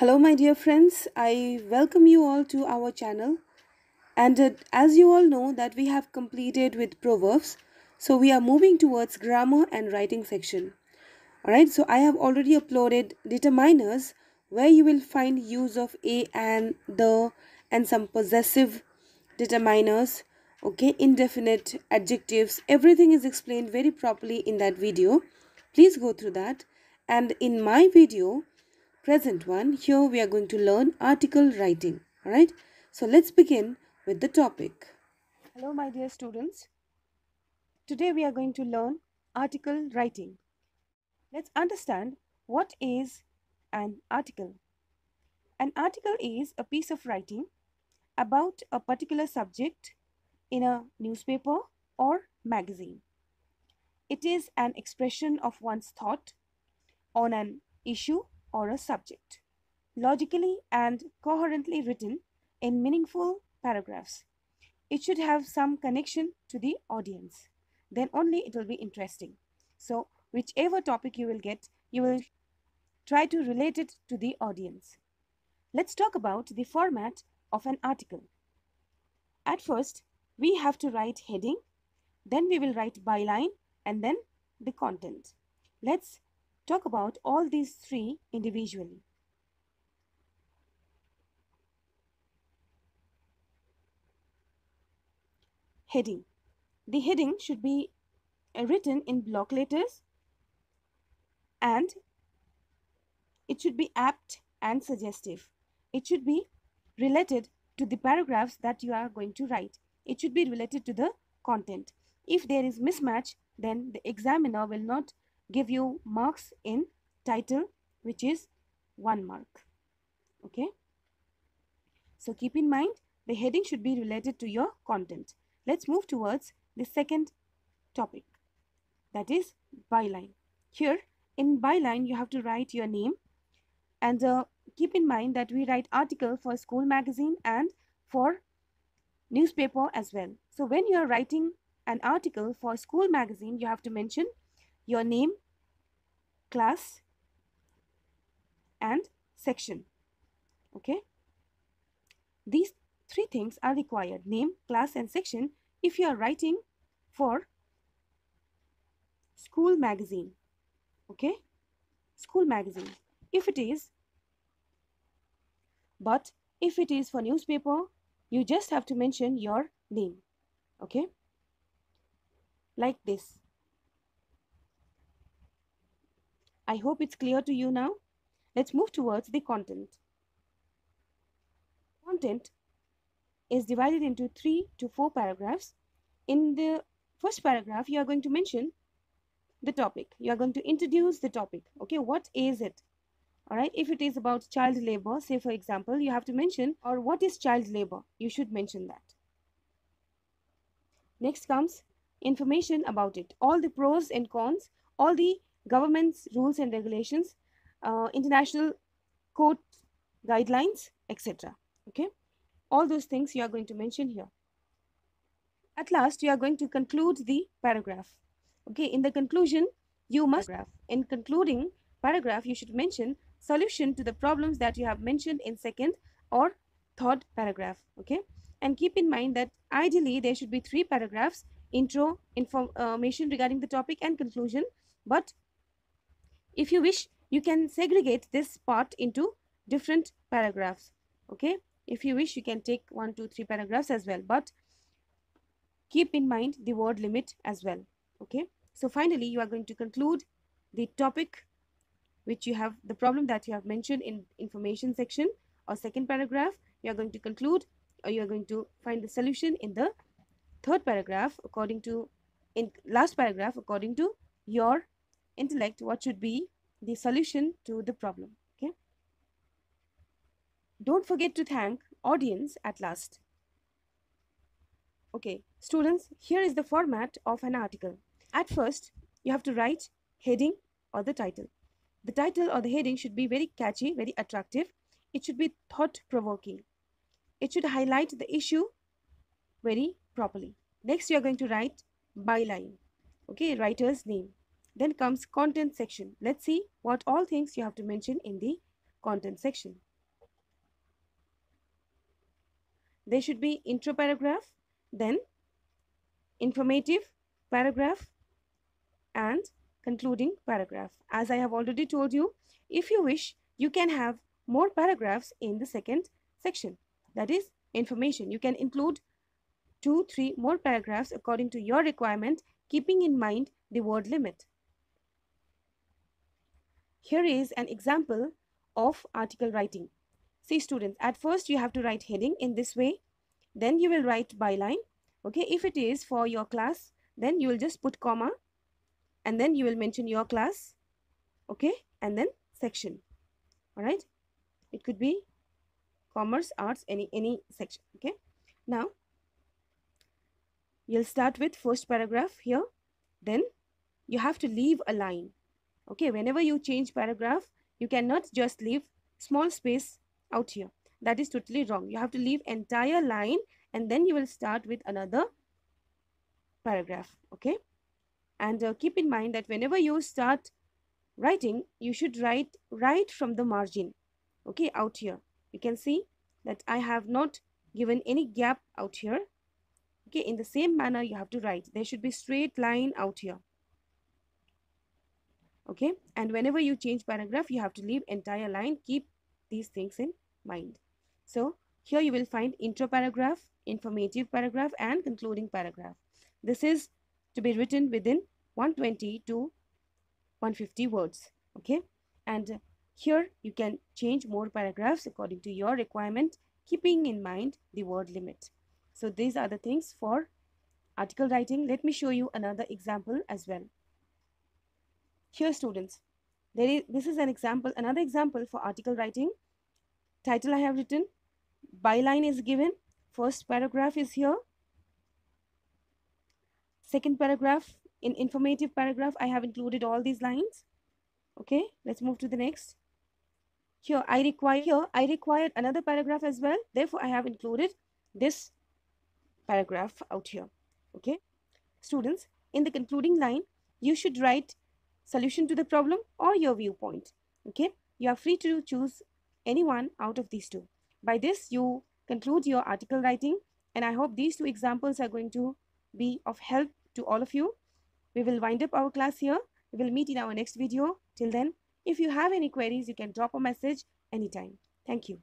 Hello, my dear friends. I welcome you all to our channel. And uh, as you all know that we have completed with proverbs, so we are moving towards grammar and writing section. Alright, so I have already uploaded determiners where you will find use of a and the and some possessive determiners okay indefinite adjectives everything is explained very properly in that video please go through that and in my video present one. Here we are going to learn article writing. Alright, so let's begin with the topic. Hello my dear students. Today we are going to learn article writing. Let's understand what is an article. An article is a piece of writing about a particular subject in a newspaper or magazine. It is an expression of one's thought on an issue or a subject, logically and coherently written in meaningful paragraphs. It should have some connection to the audience. Then only it will be interesting. So, whichever topic you will get, you will try to relate it to the audience. Let's talk about the format of an article. At first, we have to write heading, then we will write byline and then the content. Let's talk about all these three individually. Heading. The heading should be uh, written in block letters and it should be apt and suggestive. It should be related to the paragraphs that you are going to write. It should be related to the content. If there is mismatch, then the examiner will not give you marks in title which is 1 mark okay so keep in mind the heading should be related to your content let's move towards the second topic that is byline here in byline you have to write your name and uh, keep in mind that we write article for school magazine and for newspaper as well so when you are writing an article for school magazine you have to mention your name, class and section. Okay. These three things are required name, class and section if you are writing for school magazine. Okay. School magazine. If it is but if it is for newspaper you just have to mention your name okay like this I hope it's clear to you now. Let's move towards the content. Content is divided into three to four paragraphs. In the first paragraph, you are going to mention the topic. You are going to introduce the topic. Okay, what is it? All right, if it is about child labor, say for example, you have to mention or what is child labor? You should mention that. Next comes information about it, all the pros and cons, all the government's rules and regulations, uh, international court guidelines, etc. Okay, all those things you are going to mention here. At last, you are going to conclude the paragraph. Okay, in the conclusion, you must, in concluding paragraph, you should mention solution to the problems that you have mentioned in second or third paragraph. Okay, and keep in mind that ideally there should be three paragraphs intro information uh, regarding the topic and conclusion but if you wish, you can segregate this part into different paragraphs. Okay, if you wish, you can take one, two, three paragraphs as well, but keep in mind the word limit as well. Okay, so finally, you are going to conclude the topic which you have the problem that you have mentioned in information section or second paragraph you are going to conclude or you are going to find the solution in the third paragraph according to in last paragraph according to your intellect what should be the solution to the problem okay don't forget to thank audience at last okay students here is the format of an article at first you have to write heading or the title the title or the heading should be very catchy very attractive it should be thought provoking it should highlight the issue very properly next you are going to write byline okay writer's name then comes content section. Let's see what all things you have to mention in the content section. There should be intro paragraph, then informative paragraph and concluding paragraph. As I have already told you, if you wish, you can have more paragraphs in the second section. That is information. You can include two, three more paragraphs according to your requirement, keeping in mind the word limit. Here is an example of article writing. See students, at first you have to write heading in this way. Then you will write byline. Okay, if it is for your class, then you will just put comma and then you will mention your class. Okay, and then section. Alright, it could be commerce, arts, any, any section. Okay, now you'll start with first paragraph here. Then you have to leave a line okay whenever you change paragraph you cannot just leave small space out here that is totally wrong you have to leave entire line and then you will start with another paragraph okay and uh, keep in mind that whenever you start writing you should write right from the margin okay out here you can see that i have not given any gap out here okay in the same manner you have to write there should be straight line out here okay and whenever you change paragraph you have to leave entire line keep these things in mind so here you will find intro paragraph informative paragraph and concluding paragraph this is to be written within 120 to 150 words okay and here you can change more paragraphs according to your requirement keeping in mind the word limit so these are the things for article writing let me show you another example as well here, students, there is, this is an example, another example for article writing. Title I have written, byline is given, first paragraph is here, second paragraph, in informative paragraph, I have included all these lines. Okay, let's move to the next. Here, I require, here, I required another paragraph as well. Therefore, I have included this paragraph out here. Okay, students, in the concluding line, you should write solution to the problem or your viewpoint okay you are free to choose any one out of these two by this you conclude your article writing and i hope these two examples are going to be of help to all of you we will wind up our class here we will meet in our next video till then if you have any queries you can drop a message anytime thank you